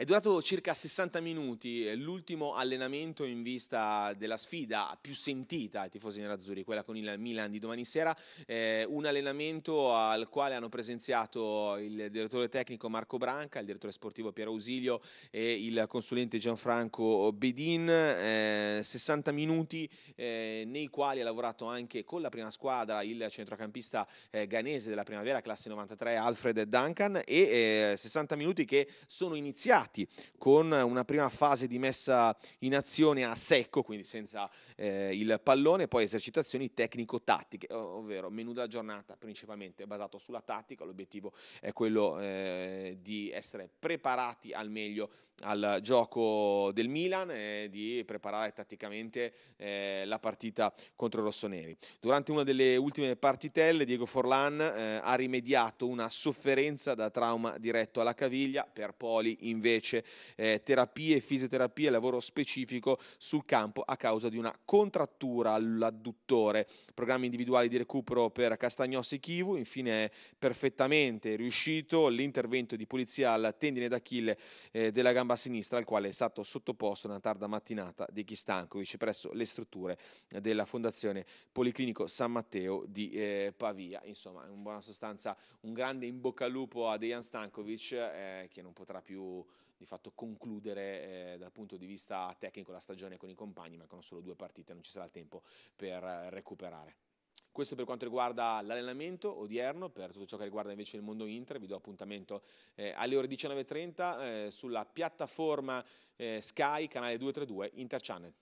È durato circa 60 minuti, l'ultimo allenamento in vista della sfida più sentita ai tifosi nerazzurri, quella con il Milan di domani sera, eh, un allenamento al quale hanno presenziato il direttore tecnico Marco Branca, il direttore sportivo Piero Ausilio e il consulente Gianfranco Bedin, eh, 60 minuti eh, nei quali ha lavorato anche con la prima squadra il centrocampista eh, ganese della primavera, classe 93 Alfred Duncan e 60 eh, minuti che sono iniziati iniziati con una prima fase di messa in azione a secco, quindi senza eh, il pallone, poi esercitazioni tecnico-tattiche, ovvero menù della giornata principalmente basato sulla tattica, l'obiettivo è quello eh, di essere preparati al meglio al gioco del Milan e di preparare tatticamente eh, la partita contro i rossoneri. Durante una delle ultime partitelle Diego Forlan eh, ha rimediato una sofferenza da trauma diretto alla caviglia, per Poli invece invece eh, terapie, fisioterapie, lavoro specifico sul campo a causa di una contrattura all'adduttore. Programmi individuali di recupero per Castagnossi Chivu, infine è perfettamente riuscito l'intervento di polizia al tendine d'Achille eh, della gamba sinistra, al quale è stato sottoposto una tarda mattinata di Chistankovic presso le strutture della Fondazione Policlinico San Matteo di eh, Pavia. Insomma, in buona sostanza un grande in bocca al lupo a Dejan Stankovic eh, che non potrà più di fatto concludere eh, dal punto di vista tecnico la stagione con i compagni, mancano solo due partite, non ci sarà il tempo per eh, recuperare. Questo per quanto riguarda l'allenamento odierno, per tutto ciò che riguarda invece il mondo Inter vi do appuntamento eh, alle ore 19.30 eh, sulla piattaforma eh, Sky, canale 232 Interchannel.